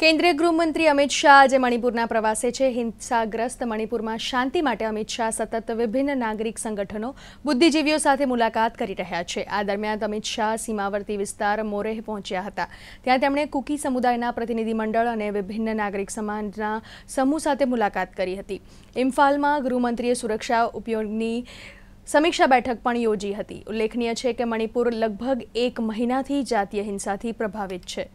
કેન્દ્રીય ગૃહમંત્રી અમિત શાહ આજે મણિપુરના પ્રવાસે છે હિંસાગ્રસ્ત મણિપુરમાં શાંતિ માટે અમિત શાહ સતત વિભિન્ન નાગરિક સંગઠનો બુદ્ધિજીવીઓ સાથે મુલાકાત કરી રહ્યા છે આ દરમિયાન અમિત શાહ સીમાવર્તી વિસ્તાર મોરેહ પહોંચ્યા હતા ત્યાં તેમણે કુકી સમુદાયના પ્રતિનિધિમંડળ અને વિભિન્ન નાગરિક સમાજના સમૂહ સાથે મુલાકાત કરી હતી ઇમ્ફાલમાં ગૃહમંત્રીએ સુરક્ષા ઉપયોગની સમીક્ષા બેઠક પણ યોજી હતી ઉલ્લેખનીય છે કે મણિપુર લગભગ એક મહિનાથી જાતીય હિંસાથી પ્રભાવિત છે